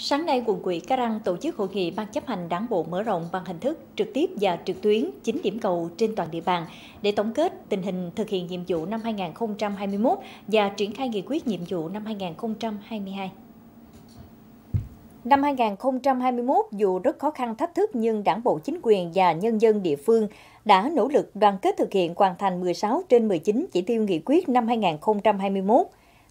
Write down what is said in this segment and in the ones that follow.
Sáng nay, quận ủy Cà Răng tổ chức hội nghị ban chấp hành đảng bộ mở rộng bằng hình thức trực tiếp và trực tuyến 9 điểm cầu trên toàn địa bàn để tổng kết tình hình thực hiện nhiệm vụ năm 2021 và triển khai nghị quyết nhiệm vụ năm 2022. Năm 2021, dù rất khó khăn thách thức nhưng đảng bộ chính quyền và nhân dân địa phương đã nỗ lực đoàn kết thực hiện hoàn thành 16 trên 19 chỉ tiêu nghị quyết năm 2021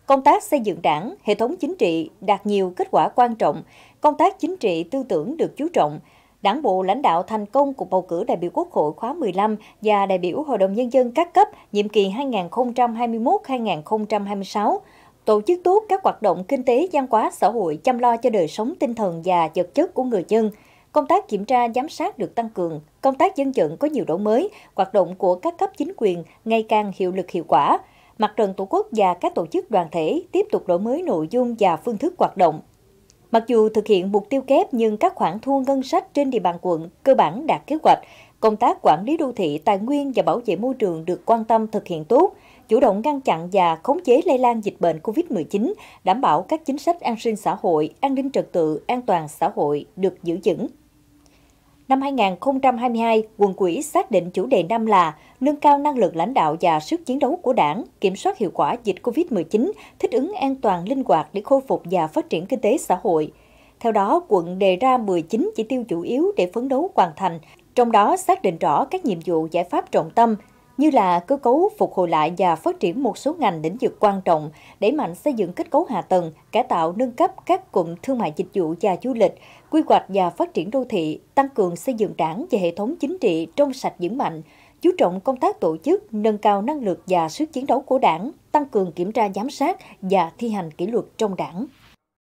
công tác xây dựng đảng, hệ thống chính trị đạt nhiều kết quả quan trọng, công tác chính trị tư tưởng được chú trọng, Đảng bộ lãnh đạo thành công cuộc bầu cử đại biểu Quốc hội khóa 15 và đại biểu Hội đồng Nhân dân các cấp nhiệm kỳ 2021-2026, tổ chức tốt các hoạt động kinh tế, văn hóa, xã hội, chăm lo cho đời sống tinh thần và vật chất của người dân. Công tác kiểm tra, giám sát được tăng cường, công tác dân vận có nhiều đổi mới, hoạt động của các cấp chính quyền ngày càng hiệu lực hiệu quả, Mặt trận Tổ quốc và các tổ chức đoàn thể tiếp tục đổi mới nội dung và phương thức hoạt động. Mặc dù thực hiện mục tiêu kép nhưng các khoản thu ngân sách trên địa bàn quận cơ bản đạt kế hoạch, công tác quản lý đô thị, tài nguyên và bảo vệ môi trường được quan tâm thực hiện tốt, chủ động ngăn chặn và khống chế lây lan dịch bệnh COVID-19, đảm bảo các chính sách an sinh xã hội, an ninh trật tự, an toàn xã hội được giữ vững. Năm 2022, quận quỹ xác định chủ đề năm là nâng cao năng lực lãnh đạo và sức chiến đấu của đảng, kiểm soát hiệu quả dịch COVID-19, thích ứng an toàn linh hoạt để khôi phục và phát triển kinh tế xã hội. Theo đó, quận đề ra 19 chỉ tiêu chủ yếu để phấn đấu hoàn thành, trong đó xác định rõ các nhiệm vụ giải pháp trọng tâm, như là cơ cấu phục hồi lại và phát triển một số ngành lĩnh vực quan trọng, đẩy mạnh xây dựng kết cấu hạ tầng, cải tạo nâng cấp các cụm thương mại dịch vụ và du lịch, quy hoạch và phát triển đô thị, tăng cường xây dựng đảng và hệ thống chính trị trong sạch vững mạnh, chú trọng công tác tổ chức, nâng cao năng lực và sức chiến đấu của đảng, tăng cường kiểm tra giám sát và thi hành kỷ luật trong đảng.